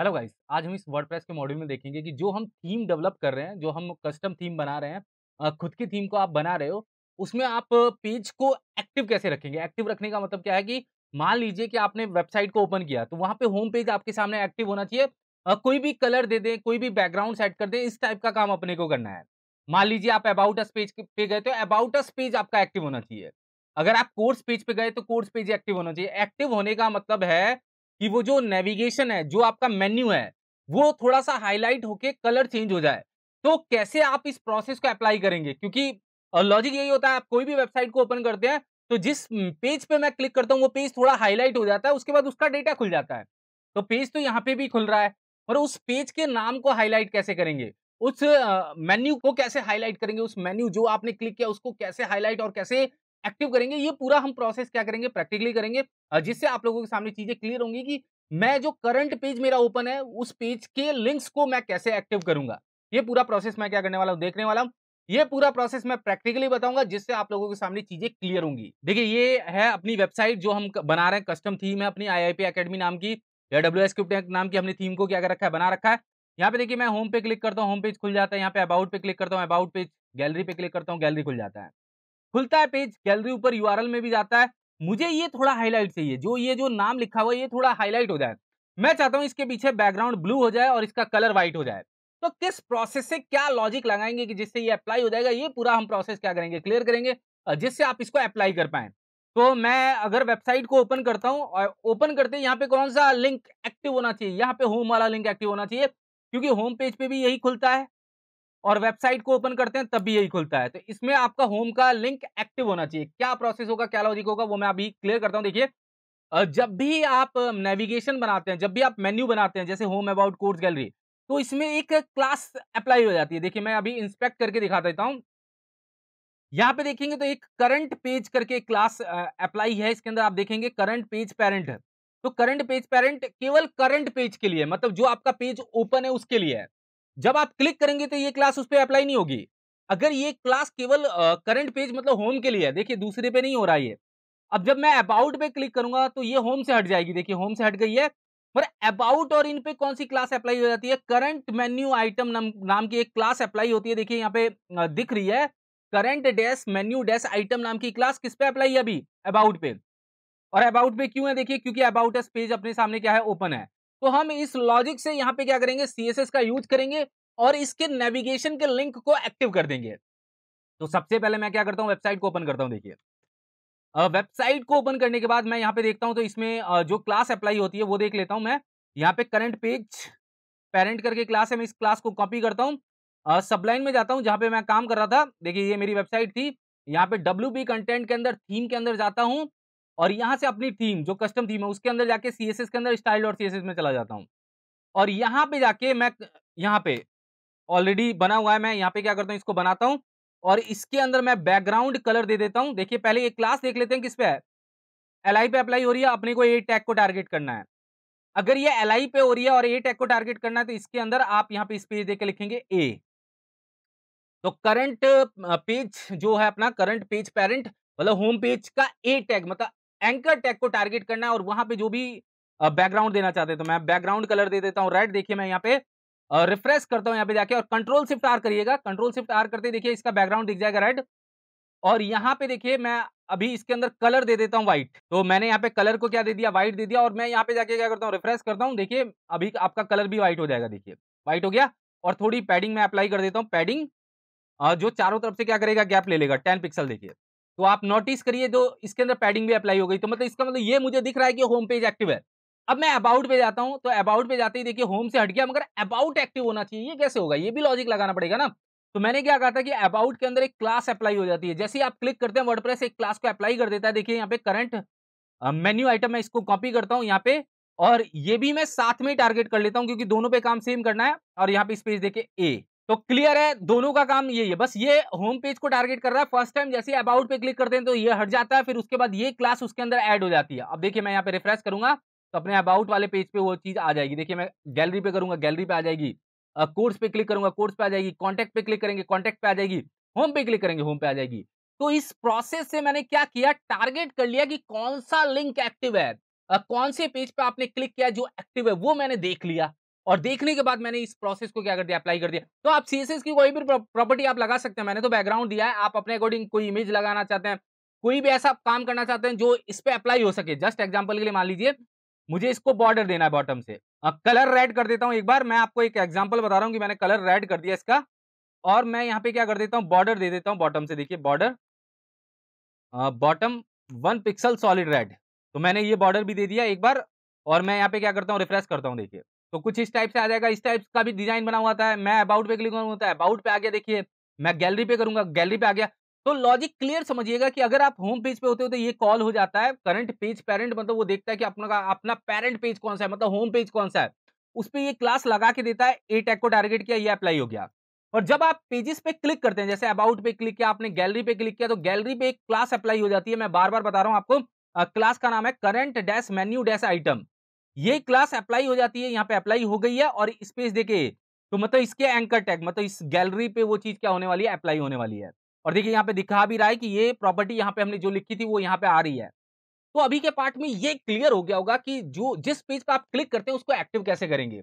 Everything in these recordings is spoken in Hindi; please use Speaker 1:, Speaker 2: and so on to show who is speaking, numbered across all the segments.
Speaker 1: हेलो गाइस आज हम इस वर्डप्रेस के मॉड्यूल में देखेंगे कि जो हम थीम डेवलप कर रहे हैं जो हम कस्टम थीम बना रहे हैं खुद की थीम को आप बना रहे हो उसमें आप पेज को एक्टिव कैसे रखेंगे एक्टिव रखने का मतलब क्या है कि मान लीजिए कि आपने वेबसाइट को ओपन किया तो वहाँ पे होम पेज आपके सामने एक्टिव होना चाहिए कोई भी कलर दे दें कोई भी बैकग्राउंड सेट कर दें इस टाइप का काम अपने को करना है मान लीजिए आप अबाउट अस पेज पे गए तो अबाउट अस पेज आपका एक्टिव होना चाहिए अगर आप कोर्स पेज पे गए तो कोर्स पेज एक्टिव होना चाहिए एक्टिव होने का मतलब है कि वो जो नेविगेशन है जो आपका मेन्यू है वो थोड़ा सा हाईलाइट होके कलर चेंज हो जाए तो कैसे आप इस प्रोसेस को अप्लाई करेंगे क्योंकि लॉजिक यही होता है आप कोई भी वेबसाइट को ओपन करते हैं तो जिस पेज पे मैं क्लिक करता हूँ वो पेज थोड़ा हाईलाइट हो जाता है उसके बाद उसका डेटा खुल जाता है तो पेज तो यहाँ पे भी खुल रहा है पर उस पेज के नाम को हाईलाइट कैसे करेंगे उस मेन्यू को कैसे हाईलाइट करेंगे उस मेन्यू जो आपने क्लिक किया उसको कैसे हाईलाइट और कैसे एक्टिव करेंगे ये पूरा हम प्रोसेस क्या करेंगे प्रैक्टिकली करेंगे जिससे आप लोगों के सामने चीजें क्लियर होंगी कि मैं जो करंट पेज मेरा ओपन है उस पेज के लिंक्स को मैं कैसे एक्टिव करूंगा ये पूरा प्रोसेस मैं क्या करने वाला हूँ देखने वाला हूँ ये पूरा प्रोसेस मैं प्रैक्टिकली बताऊंगा जिससे आप लोगों के सामने चीजें क्लियर होंगी देखिए ये है अपनी वेबसाइट जो हम बना रहे हैं कस्टम थीम है अपनी आईआईपी एकेडमी नाम की या डब्ल्यू एस नाम की हमने थीम को क्या कर रखा है बना रखा है यहाँ पे देखिए मैं होम पे क्लिक करता हूँ होम पेज खुल जाता है यहाँ पे अबाउट पे क्लिक करता हूँ अबाउट पेज गैलरी पे क्लिक करता हूँ गैलरी खुल जाता है खुलता है पेज गैलरी ऊपर यू में भी जाता है मुझे ये थोड़ा हाईलाइट चाहिए जो ये जो नाम लिखा हुआ है ये थोड़ा हाईलाइट हो जाए मैं चाहता हूँ इसके पीछे बैकग्राउंड ब्लू हो जाए और इसका कलर व्हाइट हो जाए तो किस प्रोसेस से क्या लॉजिक लगाएंगे कि जिससे ये अप्लाई हो जाएगा ये पूरा हम प्रोसेस क्या करेंगे क्लियर करेंगे जिससे आप इसको अप्लाई कर पाए तो मैं अगर वेबसाइट को ओपन करता हूँ और ओपन करते यहाँ पे कौन सा लिंक एक्टिव होना चाहिए यहाँ पे होम वाला लिंक एक्टिव होना चाहिए क्योंकि होम पेज पे भी यही खुलता है और वेबसाइट को ओपन करते हैं तब भी यही खुलता है तो इसमें आपका होम का लिंक एक्टिव होना चाहिए क्या प्रोसेस होगा क्या लॉजिक होगा वो मैं अभी क्लियर करता हूँ देखिए जब भी आप नेविगेशन बनाते हैं जब भी आप मेन्यू बनाते हैं जैसे होम अबाउट कोर्स गैलरी तो इसमें एक क्लास अप्लाई हो जाती है देखिए मैं अभी इंस्पेक्ट करके दिखा देता हूँ यहाँ पे देखेंगे तो एक करंट पेज करके क्लास अप्लाई है इसके अंदर आप देखेंगे करंट पेज पेरेंट तो करंट पेज पेरेंट केवल करंट पेज के लिए मतलब जो आपका पेज ओपन है उसके लिए है जब आप क्लिक करेंगे तो ये क्लास उस पर अप्लाई नहीं होगी अगर ये क्लास केवल करंट पेज मतलब होम के लिए है देखिए दूसरे पे नहीं हो रहा है अब जब मैं अबाउट पे क्लिक करूंगा तो ये होम से हट जाएगी देखिए होम से हट गई है पर अबाउट और इन पे कौन सी क्लास अप्लाई हो जाती है करंट मेन्यू आइटम नाम, नाम की एक क्लास अप्लाई होती है देखिए यहाँ पे दिख रही है current dash menu dash item नाम की क्लास किस पे अप्लाई है अभी अबाउट पे और अबाउट पे क्यों है देखिए क्योंकि अबाउट एस पेज अपने सामने क्या है ओपन है तो हम इस लॉजिक से यहाँ पे क्या करेंगे सी का यूज करेंगे और इसके नेविगेशन के लिंक को एक्टिव कर देंगे तो सबसे पहले मैं क्या करता हूँ वेबसाइट को ओपन करता हूँ देखिए वेबसाइट को ओपन करने के बाद मैं यहाँ पे देखता हूँ तो इसमें जो क्लास अप्लाई होती है वो देख लेता हूँ मैं यहाँ पे करंट पेज पेरेंट करके क्लास है मैं इस क्लास को कॉपी करता हूँ सबलाइन में जाता हूँ जहाँ पे मैं काम कर रहा था देखिए ये मेरी वेबसाइट थी यहाँ पे डब्ल्यू कंटेंट के अंदर थीम के अंदर जाता हूँ और यहाँ से अपनी थीम जो कस्टम थीम है उसके अंदर जाके सी के अंदर स्टाइल और सी में चला जाता हूँ और यहाँ पे जाके मैं यहाँ पे ऑलरेडी बना हुआ है मैं यहाँ पे क्या करता हूँ इसको बनाता हूँ और इसके अंदर मैं बैकग्राउंड कलर दे देता हूँ देखिए पहले एक क्लास देख लेते हैं किस पे है एल पे अप्लाई हो रही है अपने को ए टैग को टारगेट करना है अगर ये एल पे हो रही है और ए टैग को टारगेट करना है तो इसके अंदर आप यहाँ पे स्पेस देकर लिखेंगे ए तो करंट पेज जो है अपना करंट पेज पेरेंट मतलब होम पेज का ए टैग मतलब एंकर टैग को टारगेट करना है और वहां पे जो भी बैकग्राउंड देना चाहते तो मैं बैकग्राउंड कलर दे देता हूँ रेड देखिए मैं यहाँ पे रिफ्रेश करता हूँ यहाँ पे जाके और कंट्रोल शिफ्ट आर करिएगा कंट्रोल शिफ्ट आर करते देखिए इसका बैकग्राउंड दिख जाएगा रेड और यहाँ पे देखिए मैं अभी इसके अंदर कलर दे देता हूँ व्हाइट तो मैंने यहाँ पे कलर को क्या दे दिया व्हाइट दे दिया और मैं यहाँ पे जाके क्या करता हूँ रिफ्रेश करता हूँ देखिए अभी आपका कलर भी व्हाइट हो जाएगा देखिए व्हाइट हो गया और थोड़ी पैडिंग मैं अप्लाई कर देता हूँ पैडिंग जो चारों तरफ से क्या करेगा गैप ले लेगा टेन पिक्सल देखिए तो आप नोटिस करिए जो इसके अंदर पैडिंग भी अप्लाई हो गई तो मतलब इसका मतलब ये मुझे दिख रहा है कि होम पेज एक्टिव है अब मैं अबाउट पे जाता हूँ तो अबाउट पे जाते ही देखिए होम से हट गया मगर अबाउट एक्टिव होना चाहिए ये कैसे होगा ये भी लॉजिक लगाना पड़ेगा ना तो मैंने क्या कहा था कि अबाउट के अंदर एक क्लास अप्लाई हो जाती है जैसे ही आप क्लिक करते हैं वर्डप्रेस एक क्लास को अप्लाई कर देता है देखिए यहाँ पे करंट मेन्यू आइटम मैं इसको कॉपी करता हूँ यहाँ पे और ये भी मैं साथ में टारगेट कर लेता हूँ क्योंकि दोनों पे काम सेम करना है और यहाँ पे स्पेस देखिए ए तो क्लियर है दोनों का काम यही है बस ये होम पेज को टारगेट कर रहा है फर्स्ट टाइम जैसे अबाउट पे क्लिक करते हैं तो ये हट जाता है फिर उसके बाद ये क्लास उसके अंदर ऐड हो जाती है अब देखिए मैं यहाँ पे रिफ्रेश करूंगा तो अपने अबाउट वाले पेज पे वो चीज आ जाएगी देखिए मैं गैलरी पे करूंगा गैलरी पे आ जाएगी कोर्स पे क्लिक करूंगा कोर्स पे आ जाएगी कॉन्टेक्ट पे क्लिक करेंगे कॉन्टेक्ट पे आ जाएगी होम पे क्लिक करेंगे होम पे आ जाएगी तो इस प्रोसेस से मैंने क्या किया टारगेट कर लिया कि कौन सा लिंक एक्टिव है कौन से पेज पे आपने क्लिक किया जो एक्टिव है वो मैंने देख लिया और देखने के बाद मैंने इस प्रोसेस को क्या कर दिया अप्लाई कर दिया तो आप सीएसएस की कोई भी प्रॉपर्टी आप लगा सकते हैं मैंने तो बैकग्राउंड दिया है आप अपने अकॉर्डिंग कोई इमेज लगाना चाहते हैं कोई भी ऐसा काम करना चाहते हैं जो इस पर अप्लाई हो सके जस्ट एग्जाम्पल के लिए मान लीजिए मुझे इसको बॉर्डर देना है बॉटम से कलर रेड कर देता हूँ एक बार मैं आपको एक एग्जाम्पल बता रहा हूँ कि मैंने कलर रेड कर दिया इसका और मैं यहाँ पे क्या कर देता हूँ बॉर्डर दे देता हूँ बॉटम से देखिए border bottom one pixel solid red तो मैंने ये बॉर्डर भी दे दिया एक बार और मैं यहाँ पे क्या करता हूँ रिफ्रेश करता हूँ देखिए तो कुछ इस टाइप से आ जाएगा इस टाइप का भी डिजाइन बना हुआ है मैं अबाउट पे क्लिक करूंगा है अबाउट पे आ गया देखिए मैं गैलरी पे करूंगा गैलरी पे आ गया तो लॉजिक क्लियर समझिएगा कि अगर आप होम पेज पे होते हो तो ये कॉल हो जाता है करंट पेज पेरेंट मतलब वो देखता है कि अपना अपना पेरेंट पेज कौन सा है मतलब होम पेज कौन सा है उस पर ये क्लास लगा के देता है ए टैग को टारगेट किया ये अप्लाई हो गया और जब आप पेजेस पे क्लिक करते हैं जैसे अबाउट पे क्लिक किया आपने गैलरी पे क्लिक किया तो गैलरी पे एक क्लास अप्लाई हो जाती है मैं बार बार बता रहा हूँ आपको क्लास का नाम है current dash menu dash item ये क्लास अप्लाई हो जाती है यहाँ पे अप्लाई हो गई है और स्पेस देके तो मतलब इसके एंकर टैग मतलब इस गैलरी पे वो चीज क्या होने वाली है अप्लाई होने वाली है और देखिए यहाँ पे दिखा भी रहा है कि ये प्रॉपर्टी यहाँ पे हमने जो लिखी थी वो यहाँ पे आ रही है तो अभी के पार्ट में ये क्लियर हो गया होगा कि जो जिस पेज पर आप क्लिक करते हैं उसको एक्टिव कैसे करेंगे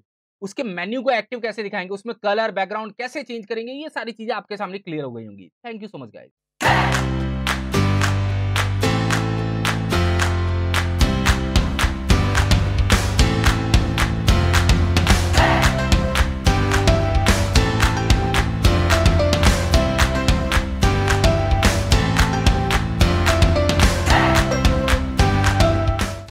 Speaker 1: उसके मेन्यू को एक्टिव कैसे दिखाएंगे उसमें कलर बैकग्राउंड कैसे चेंज करेंगे ये सारी चीजें आपके सामने क्लियर हो गई होंगी thank you so much guys